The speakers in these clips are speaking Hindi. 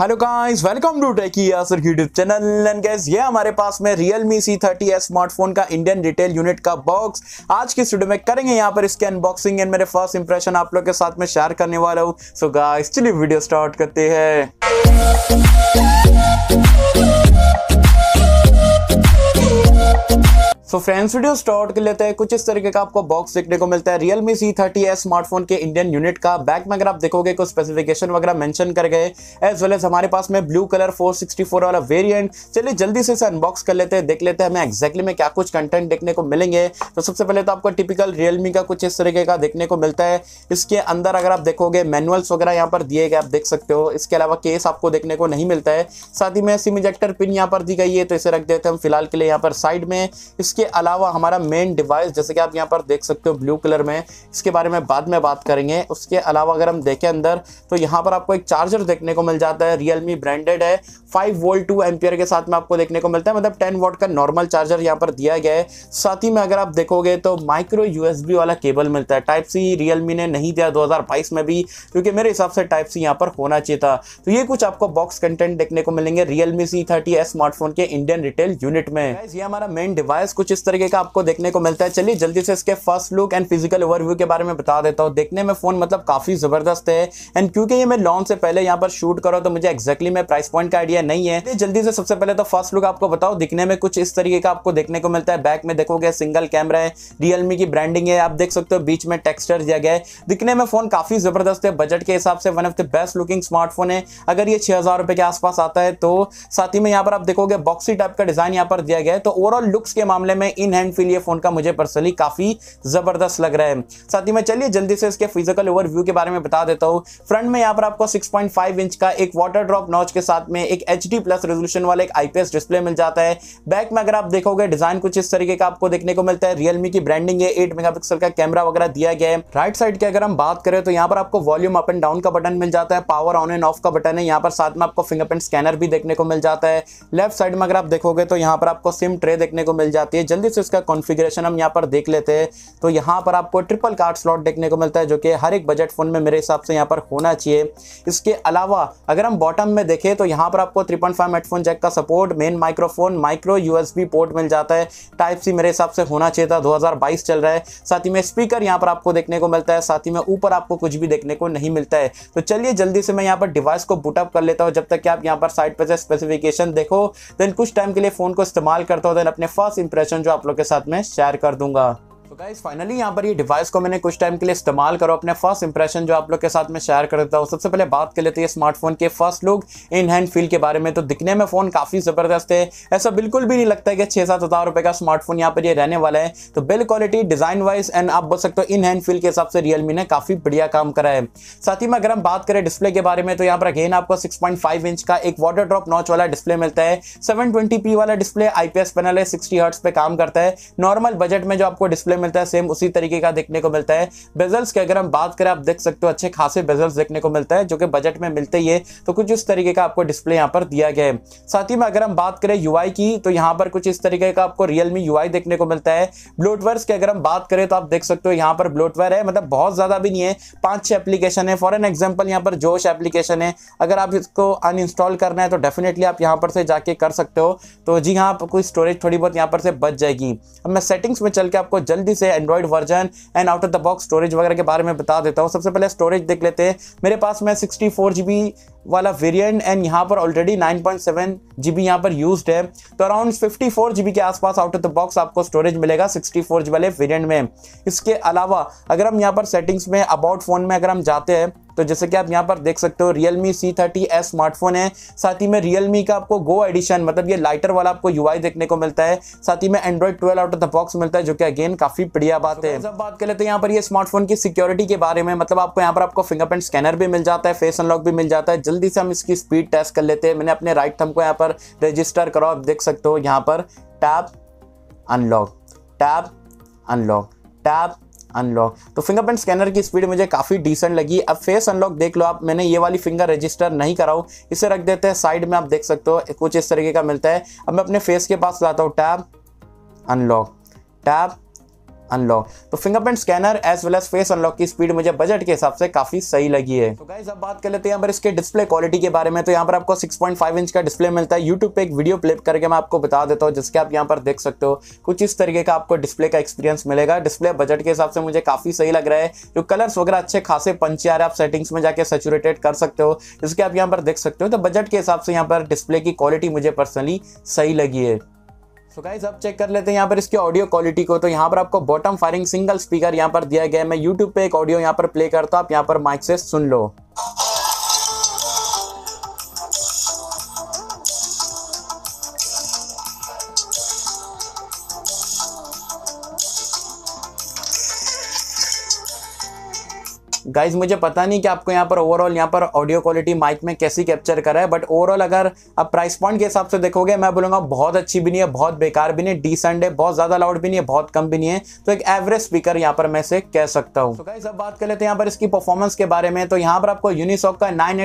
hello guys welcome to techy YouTube channel and guys ये हमारे पास में Realme C30s स्मार्टफोन का इंडियन रिटेल यूनिट का बॉक्स आज की स्टूडियो में करेंगे यहाँ पर इसके अनबॉक्सिंग एंड मेरे फर्स्ट इंप्रेशन आप लोग के साथ में शेयर करने वाला हूँ सो गाइस चलिए वीडियो स्टार्ट करते हैं सो फ्रेंड्स वीडियो स्टार्ट कर लेते हैं कुछ इस तरीके का आपको बॉक्स देखने को मिलता है Realme C thirty S smartphone के इंडियन यूनिट का बैक में अगर आप देखोगे कुछ स्पेसिफिकेशन वगैरह मेंशन कर गए एज वेल एज हमारे पास में ब्लू कलर 464 वाला वेरिएंट चलिए जल्दी से इसे अनबॉक्स कर लेते हैं देख लेते हैं हमें एक्जैक्टली में क्या कुछ कंटेंट देखने को मिलेंगे तो सबसे पहले तो आपको टिपिकल रियलमी का कुछ इस तरीके का देखने को मिलता है इसके अंदर अगर आप देखोगे मैनुअल्स वगैरह यहाँ पर दिए गए आप देख सकते हो इसके अलावा केस आपको देखने को नहीं मिलता है साथ ही में सिम इजेक्टर पिन यहाँ पर दी गई है तो इसे रख देते हैं हम फिलहाल के लिए यहाँ पर साइड में इस इसके अलावा हमारा मेन डिवाइस जैसे कि आप यहाँ पर देख सकते हो ब्लू कलर में इसके बारे में बाद में बात करेंगे उसके अलावा अगर हम देखें अंदर तो यहाँ पर आपको एक चार्जर देखने को मिल जाता है रियलमी ब्रांडेड है फाइव वोल्ट टू एम्पियर के साथ में आपको देखने को मिलता है मतलब टेन वोल्ट का नॉर्मल चार्जर यहाँ पर दिया गया है साथ ही में अगर आप देखोगे तो माइक्रो यूएसबी वाला केबल मिलता है टाइप सी रियलमी ने नहीं दिया दो में भी क्योंकि मेरे हिसाब से टाइप सी यहाँ पर होना चाहिए था तो ये कुछ आपको बॉक्स कंटेंट देखने को मिलेंगे रियलमी सी थर्टी स्मार्टफोन के इंडियन रिटेल यूनिट में ये हमारा मेन डिवाइस कुछ कुछ इस तरीके का आपको देखने को मिलता है चलिए जल्दी से इसके first look and physical overview के बारे में बता देता हूँ देखने में फ़ोन मतलब काफ़ी ज़बरदस्त है एंड क्योंकि ये मैं लॉन्च से पहले यहाँ पर शूट करो तो मुझे एक्जैक्टली मैं प्राइस पॉइंट का आइडिया नहीं है जल्दी से सबसे पहले तो फर्स्ट लुक आपको बताओ दिखने में कुछ इस तरीके का आपको देखने को मिलता है बैक में देखोगे सिंगल कैमरा है रियलमी की ब्रांडिंग है आप देख सकते हो बीच में टेक्सचर दिया गया है दिखने में फ़ोन काफ़ी ज़बरदस्त है बजट के हिसाब से one of the best looking smartphone है अगर ये छह हज़ार के आसपास आता है तो साथ ही में यहाँ पर आप देखोगे बॉक्सी टाइप का डिज़ाइन यहाँ पर दिया गया है तो ओवरऑल लुक्स के मामले में इन हैंड फील ये फोन का मुझे पर्सनली काफी जबरदस्त लग रहा है साथ ही मैं चलिए जल्दी से इसके फिजिकल ओवरव्यू के बारे में बता देता हूँ फ्रंट में यहाँ पर आपको 6.5 इंच का एक वाटर ड्रॉप नॉच के साथ में एक एच प्लस रेजोल्यूशन वाला एक आईपीएस डिस्प्ले मिल जाता है बैक में अगर आप देखोगे डिजाइन कुछ इस तरीके का आपको देखने को मिलता है रियलमी की ब्रांडिंग है एट मेगा का कैमरा वगैरह दिया गया है राइट साइड की अगर हम बात करें तो यहाँ पर आपको वॉल्यूम अप एंड डाउन का बटन मिल जाता है पावर ऑन एंड ऑफ का बटन है यहाँ पर साथ में आपको फिंगरप्रिंट स्कैनर भी देखने को मिल जाता है लेफ्ट साइड में अगर आप देखोगे तो यहाँ पर आपको सिम ट्रे देखने को मिल जाती है जल्दी से इसका कॉन्फ़िगरेशन हम यहाँ पर देख लेते हैं तो यहाँ पर आपको ट्रिपल कार्ड स्लॉट देखने को मिलता है जो कि हर एक बजट फ़ोन में मेरे हिसाब से यहाँ पर होना चाहिए इसके अलावा अगर हम बॉटम में देखें तो यहाँ पर आपको थ्री पॉइंट फाइव जैक का support main microphone micro U port मिल जाता है टाइप सी मेरे हिसाब से होना चाहिए था दो चल रहा है साथ ही में स्पीकर यहाँ पर आपको देखने को मिलता है साथ ही में ऊपर आपको कुछ भी देखने को नहीं मिलता है तो चलिए जल्दी से मैं यहाँ पर डिवाइस को बुटअप कर लेता हूँ जब तक कि आप यहाँ पर साइड पर स्पेसिफिकेशन देखो देन कुछ टाइम के लिए फ़ोन को इस्तेमाल करता हूँ देन अपने फर्स्ट इंप्रेशन क्वेश्चन जो आप लोग के साथ में शेयर कर दूंगा तो गाइज फाइनली यहाँ पर ये डिवाइस को मैंने कुछ टाइम के लिए इस्तेमाल करो अपने फर्स्ट इंप्रेशन जो आप लोग के साथ में शेयर कर देता हूँ सबसे पहले बात कर लेते हैं स्मार्टफोन के first look in hand feel के बारे में तो दिखने में फ़ोन काफ़ी ज़बरदस्त है ऐसा बिल्कुल भी नहीं लगता है कि छह सात हज़ार रुपए का स्मार्टफोन यहाँ पर ये रहने वाला है तो build quality design wise and आप बोल सकते हो इन हैंड फील के हिसाब से रियलमी ने काफ़ी बढ़िया काम करा है साथ ही में अगर हम बात करें डिस्प्ले के बारे में तो यहाँ पर अगेन आपको सिक्स इंच का एक वाटर ड्रॉप नॉच वाला डिस्प्ले मिलता है सेवन वाला डिस्प्ले आईपीएस पैनल है सिक्सटी हर्ट्स पे काम करता है नॉर्मल बजट में जो आपको डिस्प्ले देखने मिलता है सेम उसी तरीके का देखने को मिलता है बेजल्स की अगर हम बात करें आप देख सकते हो अच्छे खासे बेजल्स देखने को मिलता है जो कि बजट में मिलते ही है तो कुछ इस तरीके का आपको डिस्प्ले यहाँ पर दिया गया है साथ ही में अगर हम बात करें यू की तो यहाँ पर कुछ इस तरीके का आपको रियलमी यू देखने को मिलता है ब्लोटवर्स की अगर हम बात करें तो आप देख सकते हो यहाँ पर ब्लोटवेयर है मतलब बहुत ज़्यादा भी नहीं है पांच छह एप्लीकेशन है फॉर एन एग्जाम्पल यहाँ पर जोश एप्लीकेशन है अगर आप इसको अनइंस्टॉल करना है तो डेफिनेटली आप यहाँ पर से जाके कर सकते हो तो जी हाँ आपको स्टोरेज थोड़ी बहुत यहाँ पर से बच जाएगी अब मैं सेटिंग्स में चल के आपको जल्द जल्दी से Android version and out of the box storage वगैरह के बारे में बता देता हूँ सबसे पहले स्टोरेज देख लेते हैं मेरे पास में सिक्सटी वाला वेरिएंट एंड यहाँ पर already 9.7 point seven G B यहाँ पर यूज है तो अराउंड 54 बी के आसपास आउट ऑफ द बॉक्स आपको स्टोरेज मिलेगा 64 जी वाले वेरियंट में इसके अलावा अगर हम यहाँ पर सेटिंग्स में अबाउट फ़ोन में अगर हम जाते हैं तो जैसे कि आप यहाँ पर देख सकते हो Realme C thirty S smartphone है साथ ही में रियल मी का आपको गो एडिशन मतलब ये लाइटर वाला आपको यू देखने को मिलता है साथ ही में Android twelve out of the box मिलता है जो कि अगेन काफी बढ़िया बात है जब बात कर लेते हैं यहाँ पर ये स्मार्टफोन की सिक्योरिटी के बारे में मतलब आपको यहाँ पर आपको फिंगरप्रिंट स्कैनर भी मिल जाता है फेस अनलॉक भी मिल जाता है जल्दी से हम इसकी स्पीड टेस्ट कर लेते हैं मैंने अपने राइट थम को यहाँ पर रजिस्टर करो आप देख सकते हो यहाँ पर tap unlock tap unlock tap unlock तो फिंगरप्रिंट स्कैनर की स्पीड मुझे काफ़ी डिसेंट लगी अब फेस अनलॉक देख लो आप मैंने ये वाली फिंगर रजिस्टर नहीं कराऊ इसे रख देते हैं साइड में आप देख सकते हो कुछ इस तरीके का मिलता है अब मैं अपने फेस के पास लाता हूँ टैब अनलॉक टैब अनलॉक तो fingerprint scanner as well as face unlock की स्पीड मुझे बजट के हिसाब से काफी सही लगी है तो गाइज अब बात कर लेते हैं यहाँ पर इसके डिस्प्ले क्वालिटी के बारे में तो यहाँ पर आपको 6.5 इंच का डिस्प्ले मिलता है यूट्यूब पे एक वीडियो क्लिप करके मैं आपको बता देता हूँ जिसके आप यहाँ पर देख सकते हो कुछ इस तरीके का आपको डिस्प्ले का एक्सपीरियंस मिलेगा डिस्प्ले बजट के हिसाब से मुझे काफी सही लग रहा है जो कलर्स वगैरह अच्छे खासे पंचे आ रहे आप सेटिंग्स में जाके सेचुरेटेड कर सकते हो जिसके आप यहाँ पर देख सकते हो तो बजट के हिसाब से यहाँ पर डिस्प्ले की क्वालिटी मुझे पर्सनली सही लगी है सो गाइज अब चेक कर लेते हैं यहाँ पर इसकी ऑडियो क्वालिटी को तो यहाँ पर आपको बॉटम फायरिंग सिंगल स्पीकर यहाँ पर दिया गया है मैं यूट्यूब पे एक ऑडियो यहाँ पर प्ले करता हूँ आप यहाँ पर माइक से सुन लो गाइज मुझे पता नहीं कि आपको यहाँ पर ओवरऑल यहाँ पर ऑडियो क्वालिटी माइक में कैसी कैप्चर करा है बट ओवरऑल अगर आप प्राइस पॉइंट के हिसाब से देखोगे मैं बोलूँगा बहुत अच्छी भी नहीं है बहुत बेकार भी नहीं डिसेंट है बहुत ज़्यादा लाउड भी नहीं है बहुत कम भी नहीं है तो एक एवरेज स्पीकर यहाँ पर मैं से कह सकता हूँ तो गाइज अब बात कर लेते हैं यहाँ पर इसकी परफॉर्मेंस के बारे में तो यहाँ पर आपको यूनिसॉक का नाइन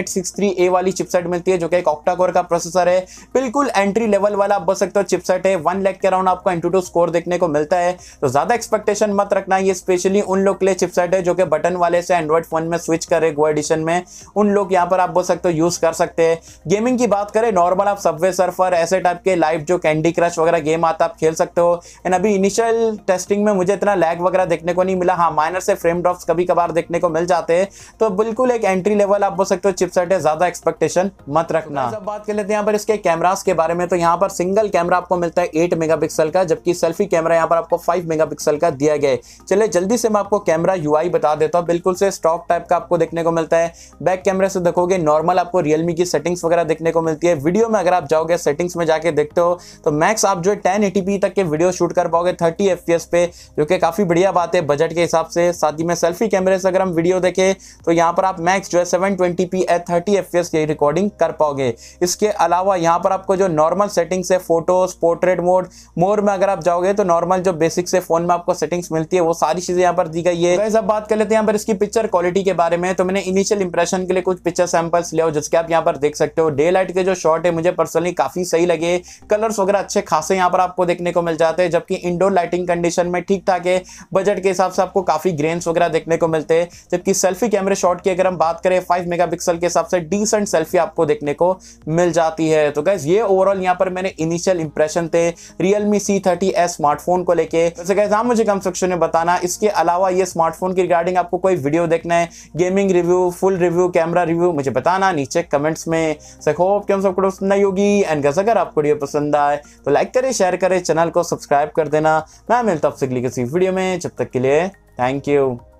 ए वाली चिपसेट मिलती है जो कि एक ऑक्टाकोर का प्रोसेसर है बिल्कुल एंट्री लेवल वाला आप बोल सकते हो चिपसेट है वन लेक के अराउंड आपको इंटू टू स्कोर देखने को मिलता है तो ज़्यादा एक्सपेक्टेशन मत रखना ये स्पेशली उन लोग के लिए चिपसेट है जो कि बटन वाले से एंड्रॉइड एंड्रॉइड फोन में स्विच कर गो एडिशन में उन लोग यहाँ पर आप बोल सकते हो यूज कर सकते हैं गेमिंग की बात करें नॉर्मल आप सबवे सर्फर ऐसे टाइप के लाइव जो कैंडी क्रश वगैरह गेम आता आप खेल सकते हो एंड अभी इनिशियल टेस्टिंग में मुझे इतना लैग वगैरह देखने को नहीं मिला हाँ माइनर से फ्रेम ड्रॉप्स कभी कभार देखने को मिल जाते हैं तो बिल्कुल एक एंट्री लेवल आप बोल सकते हो चिपसेट है ज्यादा एक्सपेक्टेशन मत तो रखना जब बात कर लेते हैं यहाँ पर इसके कैमराज के बारे में तो यहाँ पर सिंगल कैमरा आपको मिलता है एट मेगा का जबकि सेल्फी कैमरा यहाँ पर आपको फाइव मेगा का दिया गया है चलिए जल्दी से मैं आपको कैमरा यूआई बता देता हूँ बिल्कुल से स्टॉक स्टॉक टाइप का आपको देखने को मिलता है बैक कैमरे से देखोगे नॉर्मल आपको रियलमी की सेटिंग्स वगैरह देखने को मिलती है वीडियो में अगर आप जाओगे सेटिंग्स में जाके देखते हो तो मैक्स आप जो है टेन तक के वीडियो शूट कर पाओगे थर्टी एफ पे जो कि काफ़ी बढ़िया बात है बजट के हिसाब से साथ ही में सेल्फी कैमरे से अगर हम वीडियो देखें तो यहाँ पर आप मैक्स जो है seven twenty at thirty F की रिकॉर्डिंग कर पाओगे इसके अलावा यहाँ पर आपको जो नॉर्मल सेटिंग्स है फोटोज पोर्ट्रेट मोड मोर में अगर आप जाओगे तो नॉर्मल जो बेसिक से फोन में आपको सेटिंग्स मिलती है वो सारी चीजें यहाँ पर दी गई है तो बात कर लेते हैं यहाँ पर इसकी पिक्चर क्वालिटी के बारे में तो मैंने इनिशियल इंप्रेशन के लिए कुछ पिक्चर सैंपल्स लिया हो जिसके आप यहाँ पर देख सकते हो डे लाइट के जो शॉट है मुझे पर्सनली काफ़ी सही लगे कलर्स वगैरह अच्छे खासे यहाँ पर आपको देखने को मिल जाते हैं जबकि इंडोर लाइटिंग कंडीशन में ठीक ठाक है बजट के हिसाब से आपको काफ़ी ग्रेन्स वगैरह देखने को मिलते हैं जबकि सेल्फी कैमरे शॉट की अगर हम बात करें फाइव मेगा के हिसाब से डिसेंट सेल्फी आपको देखने को मिल जाती है तो गैस ये ओवरऑल यहाँ पर मैंने इनिशियल इंप्रेशन थे रियलमी सी थर्टी स्मार्टफोन को लेकर मुझे कम सेक्शन में बताना इसके अलावा ये स्मार्टफोन की रिगार्डिंग आपको कोई वीडियो देख देखना है gaming review full review camera review मुझे बताना नीचे कमेंट्स में होप कि हम सबको पसंद नहीं होगी एंड कैसा अगर आपको वीडियो पसंद आए तो लाइक करें शेयर करें चैनल को सब्सक्राइब कर देना मैं मिलता हूँ आपसे अगली किसी वीडियो में जब तक के लिए थैंक यू